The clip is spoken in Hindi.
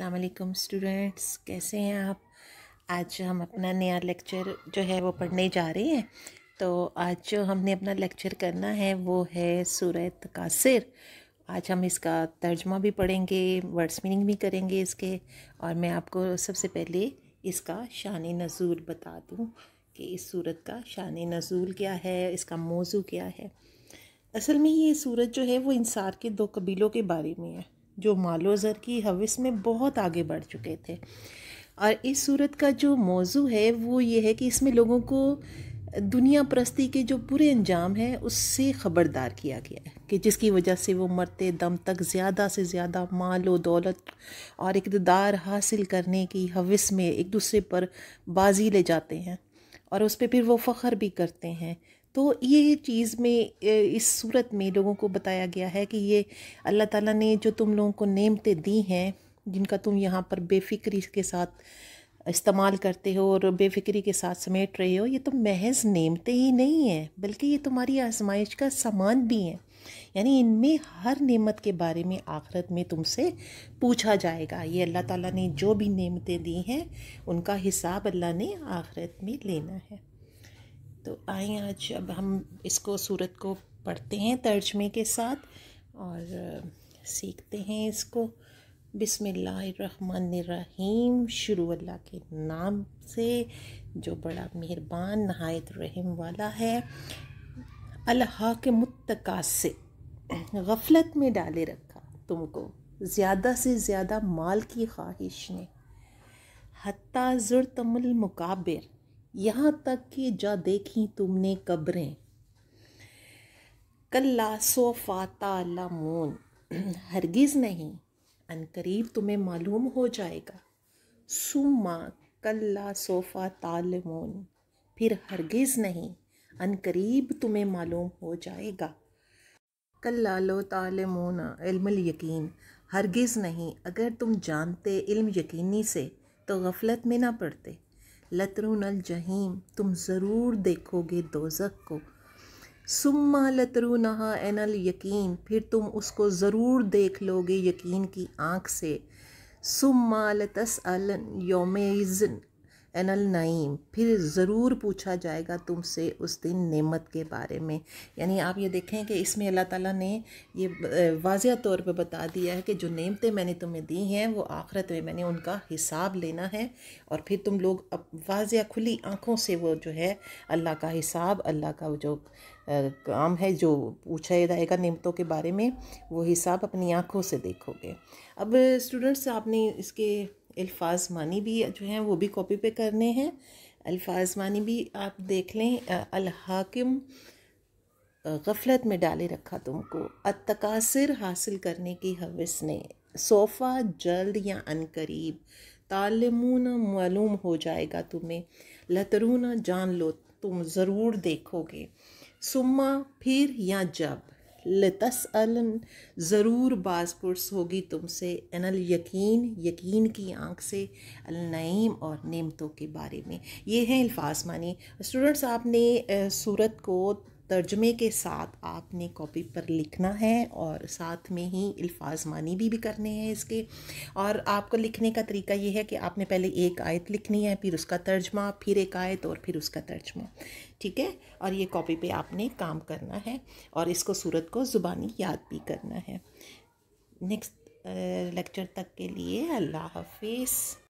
अस्सलाम स्टूडेंट्स कैसे हैं आप आज हम अपना नया लेक्चर जो है वो पढ़ने जा रहे हैं तो आज जो हमने अपना लेक्चर करना है वो है सूरत कासिर आज हम इसका तर्जमा भी पढ़ेंगे वर्ड्स मीनिंग भी करेंगे इसके और मैं आपको सबसे पहले इसका शान नज़ूल बता दूँ कि इस सूरत का शान नज़ूल क्या है इसका मौजू क्या है असल में ये सूरत जो है वो इंसार के दो कबीलों के बारे में है जो मालो ज़र की हविस में बहुत आगे बढ़ चुके थे और इस सूरत का जो मौजू है वो ये है कि इसमें लोगों को दुनिया परस्ती के जो बुरे अंजाम हैं उससे ख़बरदार किया गया है कि जिसकी वजह से वो मरते दम तक ज़्यादा से ज़्यादा माल व दौलत और इकतदार हासिल करने की हविस में एक दूसरे पर बाजी ले जाते हैं और उस पर फिर वो फ़ख्र भी करते हैं तो ये चीज़ में इस सूरत में लोगों को बताया गया है कि ये अल्लाह ताला ने जो तुम लोगों को नेमतें दी हैं जिनका तुम यहाँ पर बेफिक्री के साथ इस्तेमाल करते हो और बेफिक्री के साथ समेट रहे हो ये तो महज नेमतें ही नहीं हैं बल्कि ये तुम्हारी आजमाइश का सामान भी हैं यानी इनमें हर नेमत के बारे में आखिरत में तुमसे पूछा जाएगा ये अल्लाह ताला ने जो भी नेमतें दी हैं उनका हिसाब अल्लाह ने आखिरत में लेना है तो आए आज अब हम इसको सूरत को पढ़ते हैं तर्जमे के साथ और सीखते हैं इसको बिसमीम शुरू अल्लाह के नाम से जो बड़ा मेहरबान नहायत रहम वाला है अल्लाह के मुतकासे गफलत में डाले रखा तुमको ज़्यादा से ज़्यादा माल की ख्वाहिश ने हती ज़ुर तमुल मुकाबिर यहाँ तक कि जा देखी तुमने कब्रें कल्ला सो फाता मोन हरगिज़ नहीं अनकरीब तुम्हें मालूम हो जाएगा सुमा कल्ला सोफ़ा तालमोन फिर हरगिज़ नहीं अनकरीब तुम्हें मालूम हो जाएगा कल्ला लो तालमोना इल्म यकीन हरगिज़ नहीं अगर तुम जानते इल्म यकीनी से तो गफलत में ना पड़ते लतरुनल जहीम तुम ज़रूर देखोगे दोजक को सुम्मा लतरुनहा एनल यकीन फिर तुम उसको ज़रूर देख लोगे यकीन की आँख से सुम्मा लतस अल योमेज़न अनल नईम फिर ज़रूर पूछा जाएगा तुमसे उस दिन नेमत के बारे में यानी आप ये देखें कि इसमें अल्लाह ताला ने ये वाजिया तौर पे बता दिया है कि जो नेमतें मैंने तुम्हें दी हैं वो आखरत में मैंने उनका हिसाब लेना है और फिर तुम लोग अब वाज़ खुली आँखों से वो जो है अल्लाह का हिसाब अल्लाह का जो काम है जो पूछा जाएगा नियमतों के बारे में वो हिसाब अपनी आँखों से देखोगे अब स्टूडेंट्स आपने इसके अल्फाज मानी भी जो हैं वो भी कॉपी पे करने हैं अल्फाज मानी भी आप देख लें अलहाकिम गफलत में डाले रखा तुमको अतकासर हासिल करने की हवस ने सोफ़ा जल्द या अनकरीब तालमूना मालूम हो जाएगा तुम्हें लतरूना जान लो तुम ज़रूर देखोगे सुम्मा फिर या जब लतस अलन ज़रूर बास पुरस होगी तुमसे अनल यकीन यकीन की आँख से अलनाइम और नेमतों के बारे में ये हैं अल्फाज मानी स्टूडेंट्स आपने सूरत को तर्जमे के साथ आपने कॉपी पर लिखना है और साथ में ही अल्फाज मानी भी, भी करने हैं इसके और आपको लिखने का तरीका यह है कि आपने पहले एक आयत लिखनी है फिर उसका तर्जमा फिर एक आयत और फिर उसका तर्जमा ठीक है और ये कॉपी पे आपने काम करना है और इसको सूरत को ज़ुबानी याद भी करना है नेक्स्ट लेक्चर तक के लिए अल्लाह हाफिज़